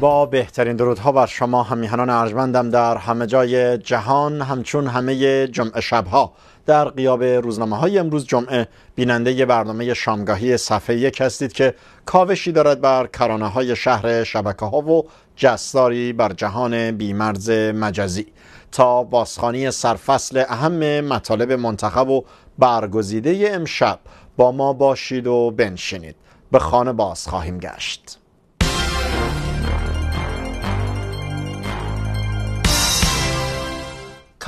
با بهترین درودها بر شما همیهنان ارجمندم در همه جای جهان همچون همه جمعه شبها در قیاب روزنامه های امروز جمعه بیننده برنامه شامگاهی صفحه یک هستید که کاوشی دارد بر کرانه های شهر شبکه ها و جستاری بر جهان بیمرز مجازی تا بازخانی سرفصل اهم مطالب منتخب و برگزیده امشب با ما باشید و بنشینید به خانه باز خواهیم گشت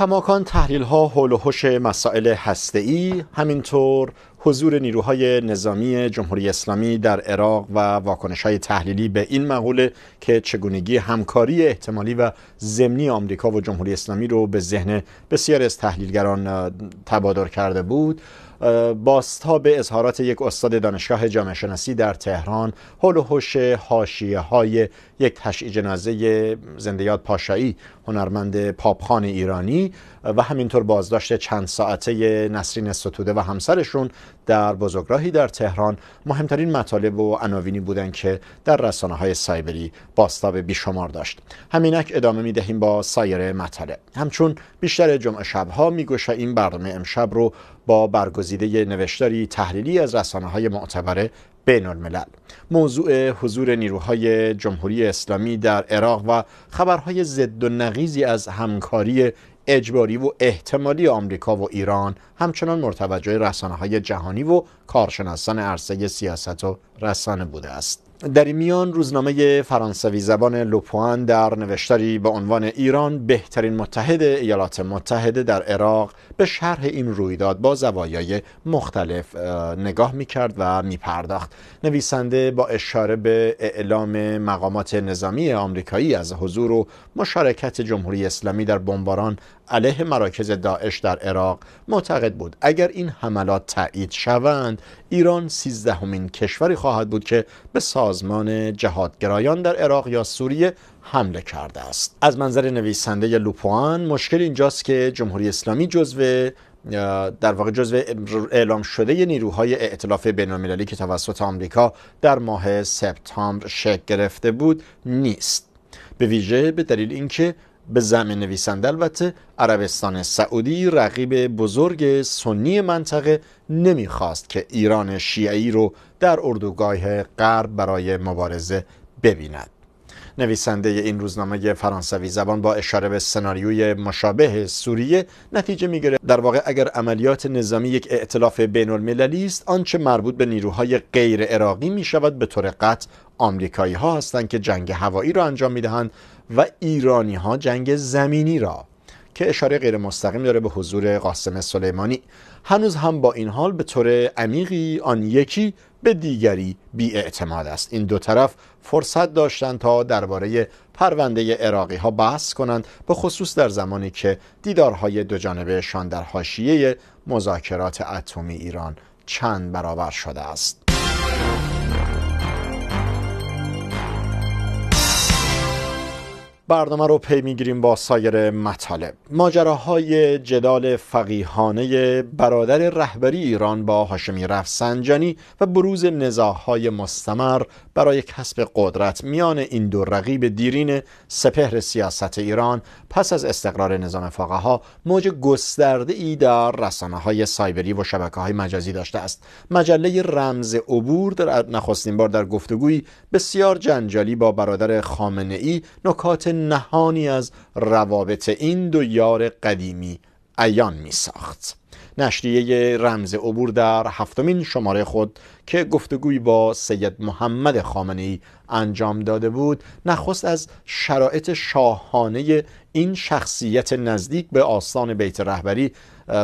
کماکان تحلیل ها حول و حوش مسائل هسته‌ای همینطور حضور نیروهای نظامی جمهوری اسلامی در عراق و واکنش های تحلیلی به این مقوله که چگونگی همکاری احتمالی و ضمنی آمریکا و جمهوری اسلامی رو به ذهن بسیاری از تحلیلگران تبادر کرده بود باستا به اظهارات یک استاد دانشگاه جامعه شناسی در تهران هول و هوش حاشیه های یک تشییع جنازه زندیات پاشایی هنرمند پاپخان ایرانی و همینطور بازداشت چند ساعته نسرین ستوده و همسرشون در بزرگراهی در تهران مهمترین مطالب و عناوینی بودند که در رسانه های سایبری باستاب بیشمار داشت همینک ادامه می دهیم با سایر مطالب همچون بیشتر جمعه شبها می این برنامه امشب رو با برگزیده نوشتاری تحلیلی از رسانه های معتبر بین الملل موضوع حضور نیروهای جمهوری اسلامی در عراق و خبرهای ضد و نقیزی از همکاری اجباری و احتمالی آمریکا و ایران همچنان مرتوجه رسانه های جهانی و کارشناسان عرصه سیاست و رسانه بوده است در این میان روزنامه فرانسوی زبان لوپوان در نوشتاری با عنوان ایران بهترین متحد ایالات متحده در عراق به شرح این رویداد با زوایای مختلف نگاه می کرد و می پرداخت نویسنده با اشاره به اعلام مقامات نظامی آمریکایی از حضور و مشارکت جمهوری اسلامی در بمباران علیه مراکز داعش در عراق معتقد بود اگر این حملات تایید شوند ایران سیزدهمین کشوری خواهد بود که به سازمان جهادگرایان در عراق یا سوریه حمله کرده است از منظر نویسنده لوپوان مشکل اینجاست که جمهوری اسلامی جزو در واقع جزو اعلام شده نیروهای بین بین‌المللی که توسط آمریکا در ماه سپتامبر شکل گرفته بود نیست به ویژه به دلیل اینکه به زمین نویسنده البته عربستان سعودی رقیب بزرگ سنی منطقه نمیخواست که ایران شیعی رو در اردوگاه غرب برای مبارزه ببیند نویسنده این روزنامه فرانسوی زبان با اشاره به سناریوی مشابه سوریه نتیجه میگیره در واقع اگر عملیات نظامی یک ائتلاف بین المللی است آنچه مربوط به نیروهای غیر عراقی می شود به طور قطع آمریکایی ها هستند که جنگ هوایی را انجام میدهند و ایرانی ها جنگ زمینی را که اشاره غیر مستقیم داره به حضور قاسم سلیمانی هنوز هم با این حال به طور عمیقی آن یکی به دیگری اعتماد است این دو طرف فرصت داشتند تا درباره پرونده عراقی ها بحث کنند به خصوص در زمانی که دیدارهای دو جانبهشان در حاشیه مذاکرات اتمی ایران چند برابر شده است برنامه رو پی میگیریم با سایر مطالب ماجراهای جدال فقیهانه برادر رهبری ایران با هاشمی رفسنجانی و بروز نزاهای مستمر برای کسب قدرت میان این دو رقیب دیرین سپهر سیاست ایران پس از استقرار نظام فقها موج گسترده ای در رسانه های سایبری و شبکه های مجازی داشته است مجله رمز عبور در نخستین بار در گفتگوی بسیار جنجالی با برادر خامنه ای نکات نهانی از روابط این دو یار قدیمی ایان می ساخت نشریه رمز عبور در هفتمین شماره خود که گفتگویی با سید محمد خامنه ای انجام داده بود نخست از شرایط شاهانه این شخصیت نزدیک به آستان بیت رهبری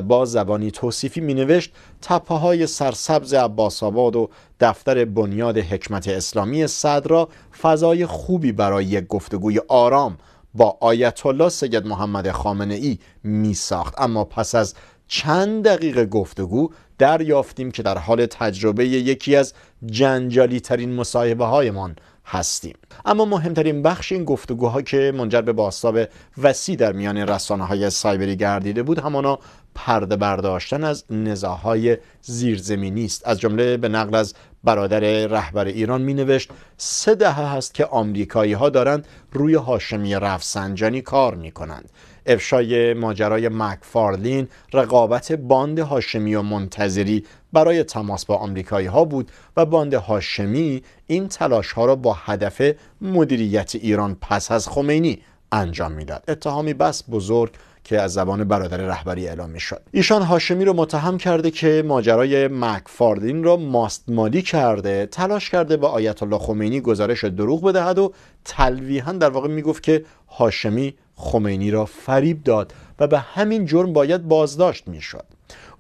با زبانی توصیفی مینوشت تپه های سرسبز عباس آباد و دفتر بنیاد حکمت اسلامی صدر را فضای خوبی برای یک گفتگوی آرام با آیت الله سید محمد خامنه ای می ساخت اما پس از چند دقیقه گفتگو دریافتیم که در حال تجربه یکی از جنجالی ترین مصاحبه هایمان هستیم اما مهمترین بخش این گفتگوها که منجر به باستاب وسیع در میان رسانه های سایبری گردیده بود همانا پرده برداشتن از نزاهای زیرزمینی است از جمله به نقل از برادر رهبر ایران می نوشت سه دهه هست که آمریکایی ها دارند روی هاشمی رفسنجانی کار می کنند افشای ماجرای مکفارلین رقابت باند هاشمی و منتظری برای تماس با آمریکایی ها بود و باند هاشمی این تلاش ها را با هدف مدیریت ایران پس از خمینی انجام میداد اتهامی بس بزرگ که از زبان برادر رهبری اعلام می شد ایشان هاشمی رو متهم کرده که ماجرای مکفاردین را ماستمالی کرده تلاش کرده به آیت الله خمینی گزارش دروغ بدهد و تلویحا در واقع میگفت که هاشمی خمینی را فریب داد و به همین جرم باید بازداشت میشد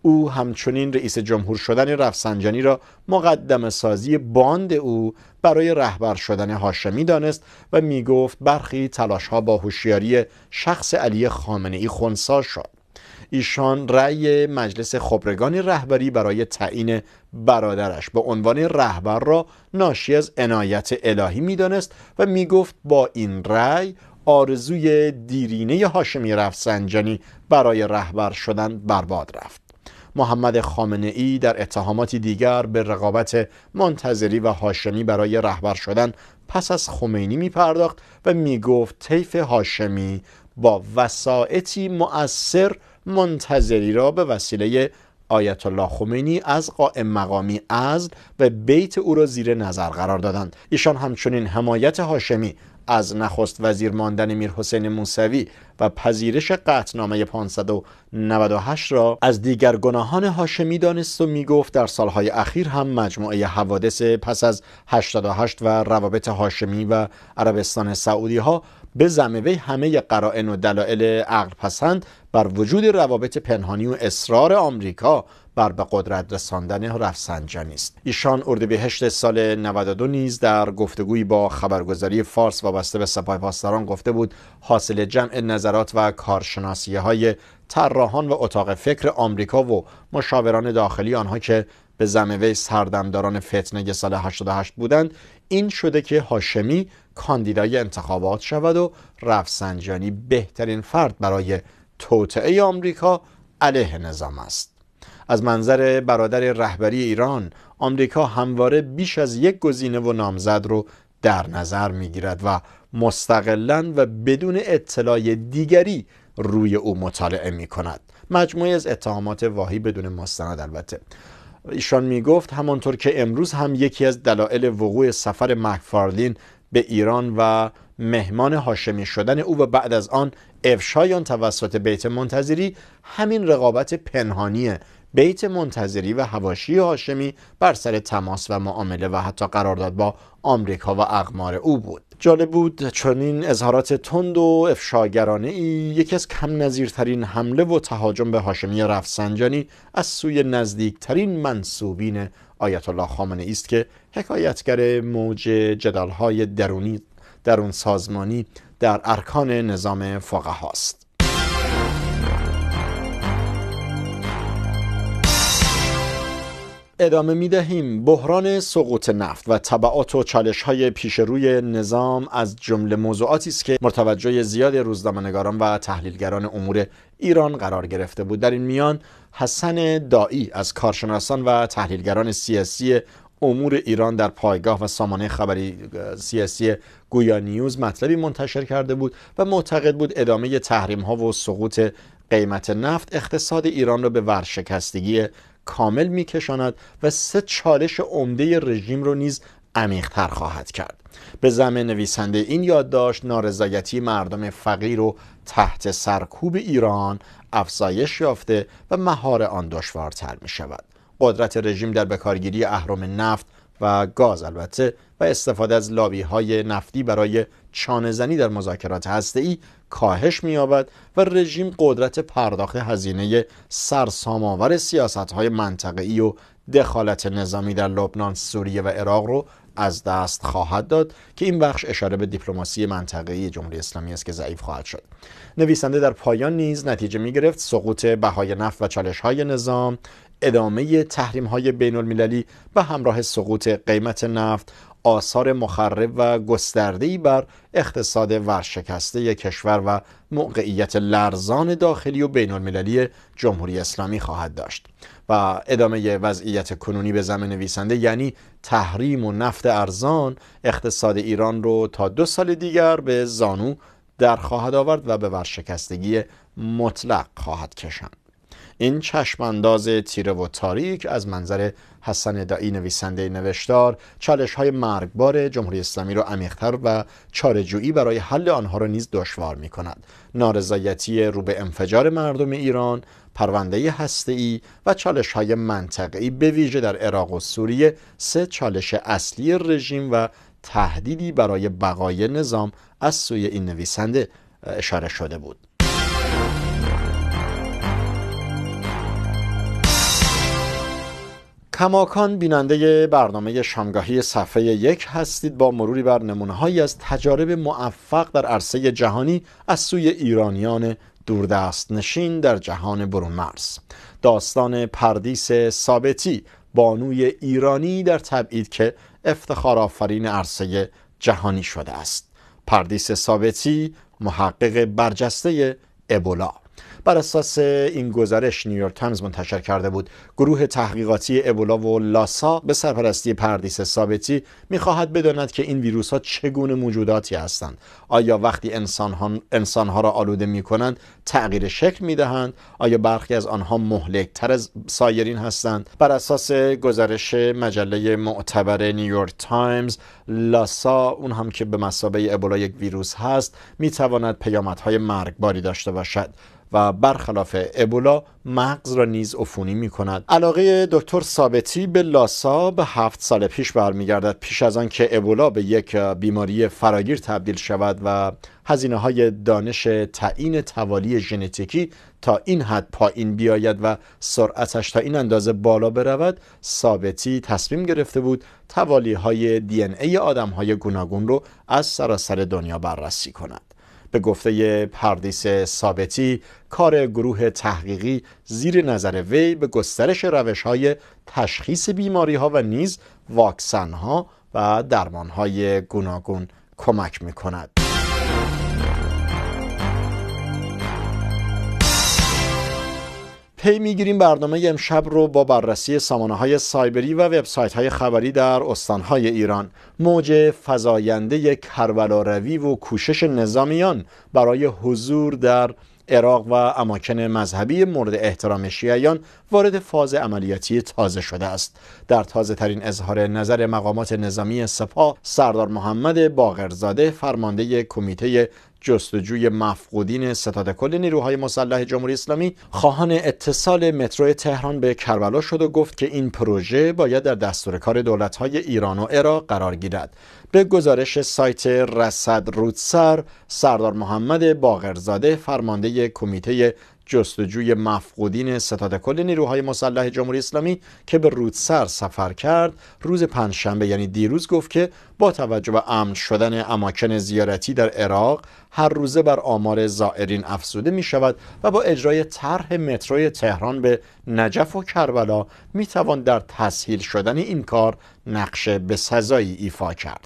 او همچنین رئیس جمهور شدن رفسنجانی را مقدم سازی باند او برای رهبر شدن هاشمی دانست و می گفت برخی تلاش ها با هوشیاری شخص علی خامنه ای خونسا شد ایشان رأی مجلس خبرگان رهبری برای تعیین برادرش به عنوان رهبر را ناشی از عنایت الهی میدانست و میگفت با این رأی آرزوی دیرینه هاشمی رفسنجانی برای رهبر شدن برباد رفت محمد خامنه ای در اتهاماتی دیگر به رقابت منتظری و هاشمی برای رهبر شدن پس از خمینی می پرداخت و می گفت طیف هاشمی با وسائطی مؤثر منتظری را به وسیله آیت الله خمینی از قائم مقامی از و بیت او را زیر نظر قرار دادند ایشان همچنین حمایت هاشمی از نخست وزیر ماندن میرحسین موسوی و پذیرش قطنامه 598 را از دیگر گناهان هاشمی دانست و میگفت در سالهای اخیر هم مجموعه حوادث پس از 88 و روابط هاشمی و عربستان سعودی ها به زموی همه قرائن و دلایل عقل پسند بر وجود روابط پنهانی و اصرار آمریکا بر به قدرت رساندن رفسنجانی است ایشان اردیبهشت سال 92 نیز در گفتگویی با خبرگزاری فارس وابسته به سپاه پاسداران گفته بود حاصل جمع نظرات و کارشناسی های طراحان و اتاق فکر آمریکا و مشاوران داخلی آنها که به زمه سردمداران فتنه سال 88 بودند این شده که هاشمی کاندیدای انتخابات شود و رفسنجانی بهترین فرد برای توطعه آمریکا علیه نظام است از منظر برادر رهبری ایران آمریکا همواره بیش از یک گزینه و نامزد رو در نظر میگیرد و مستقلا و بدون اطلاع دیگری روی او مطالعه می کند مجموعه از اتهامات واهی بدون مستند البته ایشان می گفت همانطور که امروز هم یکی از دلایل وقوع سفر مکفارلین به ایران و مهمان هاشمی شدن او و بعد از آن افشایان توسط بیت منتظری همین رقابت پنهانی بیت منتظری و هواشی هاشمی بر سر تماس و معامله و حتی قرارداد با آمریکا و اقمار او بود جالب بود چون این اظهارات تند و افشاگرانه ای یکی از کم نظیرترین حمله و تهاجم به هاشمی رفسنجانی از سوی نزدیکترین منصوبین آیت الله خامنه است که حکایتگر موج جدالهای درونی در اون سازمانی در ارکان نظام فقه هاست ادامه می دهیم بحران سقوط نفت و طبعات و چالش های پیش روی نظام از جمله موضوعاتی است که متوجه زیاد روزنامه‌نگاران و تحلیلگران امور ایران قرار گرفته بود در این میان حسن دایی از کارشناسان و تحلیلگران سیاسی امور ایران در پایگاه و سامانه خبری سیاسی گویا نیوز مطلبی منتشر کرده بود و معتقد بود ادامه تحریم ها و سقوط قیمت نفت اقتصاد ایران را به ورشکستگی کامل میکشاند و سه چالش عمده رژیم رو نیز عمیقتر خواهد کرد به زمین نویسنده این یادداشت نارضایتی مردم فقیر و تحت سرکوب ایران افزایش یافته و مهار آن دشوارتر می شود قدرت رژیم در بکارگیری اهرام نفت و گاز البته و استفاده از لابی های نفتی برای چانهزنی در مذاکرات ای کاهش می‌یابد و رژیم قدرت پرداخت هزینه سرسام‌آور سیاست‌های منطقه‌ای و دخالت نظامی در لبنان، سوریه و عراق رو از دست خواهد داد که این بخش اشاره به دیپلماسی منطقه‌ای جمهوری اسلامی است که ضعیف خواهد شد. نویسنده در پایان نیز نتیجه می گرفت سقوط بهای نفت و چالش‌های نظام، ادامه تحریم های بین المللی و همراه سقوط قیمت نفت آثار مخرب و گسترده‌ای بر اقتصاد ورشکسته کشور و موقعیت لرزان داخلی و بین المللی جمهوری اسلامی خواهد داشت و ادامه وضعیت کنونی به زمین نویسنده یعنی تحریم و نفت ارزان اقتصاد ایران رو تا دو سال دیگر به زانو در خواهد آورد و به ورشکستگی مطلق خواهد کشند این چشمانداز تیره و تاریک از منظر حسن دایی نویسنده نوشتار چالش های مرگبار جمهوری اسلامی را عمیقتر و چارجویی برای حل آنها را نیز دشوار می کند نارضایتی رو به انفجار مردم ایران پرونده ای و چالش های منطقه‌ای به ویژه در عراق و سوریه سه چالش اصلی رژیم و تهدیدی برای بقای نظام از سوی این نویسنده اشاره شده بود کماکان بیننده برنامه شامگاهی صفحه یک هستید با مروری بر نمونههایی از تجارب موفق در عرصه جهانی از سوی ایرانیان دوردست نشین در جهان برون مرز داستان پردیس ثابتی بانوی ایرانی در تبعید که افتخار آفرین عرصه جهانی شده است پردیس ثابتی محقق برجسته ابولا بر اساس این گزارش نیویورک تایمز منتشر کرده بود گروه تحقیقاتی ابولا و لاسا به سرپرستی پردیس ثابتی میخواهد بداند که این ویروس ها چگونه موجوداتی هستند آیا وقتی انسان انسان ها را آلوده می کنند تغییر شکل می دهند آیا برخی از آنها مهلک تر از سایرین هستند بر اساس گزارش مجله معتبر نیویورک تایمز لاسا اون هم که به مسابقه ابولا یک ویروس هست می تواند پیامدهای مرگباری داشته باشد و برخلاف ابولا مغز را نیز عفونی می کند علاقه دکتر ثابتی به لاسا به هفت سال پیش برمیگردد پیش از آن که ابولا به یک بیماری فراگیر تبدیل شود و هزینه های دانش تعیین توالی ژنتیکی تا این حد پایین بیاید و سرعتش تا این اندازه بالا برود ثابتی تصمیم گرفته بود توالی های دی ای آدم های گوناگون رو از سراسر دنیا بررسی کند به گفته پردیس ثابتی کار گروه تحقیقی زیر نظر وی به گسترش روش های تشخیص بیماری ها و نیز واکسن ها و درمان های گوناگون کمک می کند. پی میگیریم برنامه امشب رو با بررسی سامانه های سایبری و وبسایت های خبری در استان های ایران موج فزاینده روی و کوشش نظامیان برای حضور در عراق و اماکن مذهبی مورد احترام شیعیان وارد فاز عملیاتی تازه شده است در تازه ترین اظهار نظر مقامات نظامی سپاه سردار محمد باغرزاده فرمانده کمیته جستجوی مفقودین ستاد کل نیروهای مسلح جمهوری اسلامی خواهان اتصال مترو تهران به کربلا شد و گفت که این پروژه باید در دستور کار دولت‌های ایران و عراق قرار گیرد به گزارش سایت رصد رودسر سردار محمد باقرزاده فرمانده کمیته جستجوی مفقودین ستاد کل نیروهای مسلح جمهوری اسلامی که به رودسر سفر کرد روز پنجشنبه یعنی دیروز گفت که با توجه به امن شدن اماکن زیارتی در عراق هر روزه بر آمار زائرین افزوده می شود و با اجرای طرح متروی تهران به نجف و کربلا می توان در تسهیل شدن این کار نقشه به سزایی ایفا کرد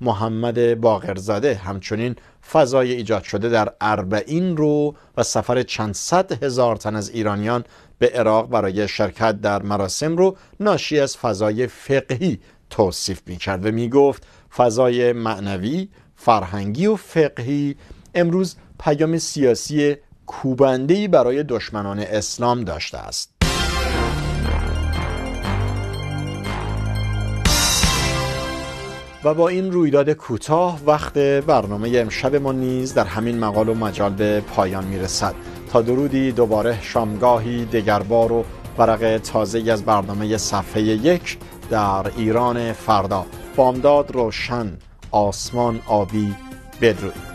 محمد باقرزاده همچنین فضای ایجاد شده در اربعین رو و سفر چند صد هزار تن از ایرانیان به عراق برای شرکت در مراسم رو ناشی از فضای فقهی توصیف می کرد و می گفت فضای معنوی، فرهنگی و فقهی امروز پیام سیاسی کوبندهی برای دشمنان اسلام داشته است. و با این رویداد کوتاه وقت برنامه امشب ما نیز در همین مقال و مجال به پایان میرسد تا درودی دوباره شامگاهی دگربار و ورق تازه از برنامه صفحه یک در ایران فردا بامداد روشن آسمان آبی بدرود